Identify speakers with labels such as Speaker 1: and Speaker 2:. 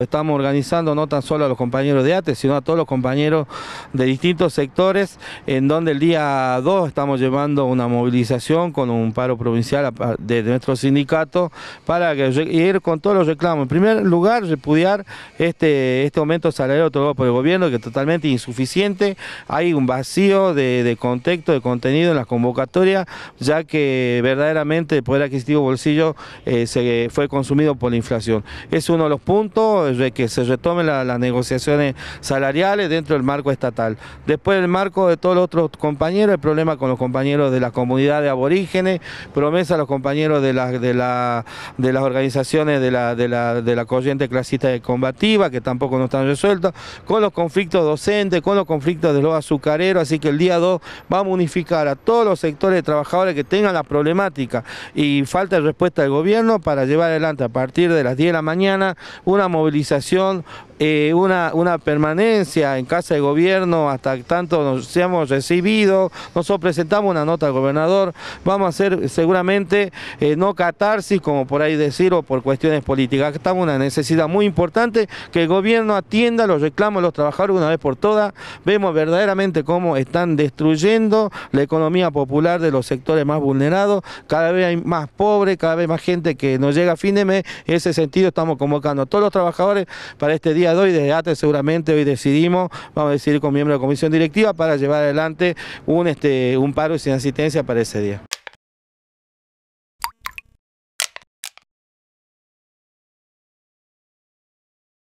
Speaker 1: Estamos organizando no tan solo a los compañeros de ATE, sino a todos los compañeros de distintos sectores, en donde el día 2 estamos llevando una movilización con un paro provincial de nuestro sindicato para ir con todos los reclamos. En primer lugar, repudiar este, este aumento salarial otorgado por el gobierno, que es totalmente insuficiente. Hay un vacío de, contexto, de contenido en las convocatorias, ya que verdaderamente el poder adquisitivo bolsillo eh, se fue consumido por la inflación. Es uno de los puntos de que se retomen las negociaciones salariales dentro del marco estatal. Después el marco de todos los otros compañeros, el problema con los compañeros de la comunidad de aborígenes, promesa a los compañeros de, de, la, de las organizaciones de la, de, la, corriente clasista y combativa, que tampoco no están resueltos, con los conflictos docentes, con los conflictos de los azucareros, así que el día 2 vamos a unificar a todos los sectores de trabajadores que tengan la problemática y falta de respuesta del gobierno para llevar adelante a partir de las 10 de la mañana una movilización autorización eh, una, permanencia en casa de gobierno hasta tanto nos seamos recibidos. Nosotros presentamos una nota al gobernador. Vamos a hacer seguramente eh, no catarsis, como por ahí decirlo, por cuestiones políticas. Estamos en una necesidad muy importante que el gobierno atienda los reclamos de los trabajadores una vez por todas. Vemos verdaderamente cómo están destruyendo la economía popular de los sectores más vulnerados. Cada vez hay más pobres, cada vez más gente que nos llega a fin de mes. En ese sentido estamos convocando a todos los trabajadores para este día y desde ATE seguramente hoy decidimos, vamos a decidir con miembros de la comisión directiva para llevar adelante un, este, un paro sin asistencia para ese día.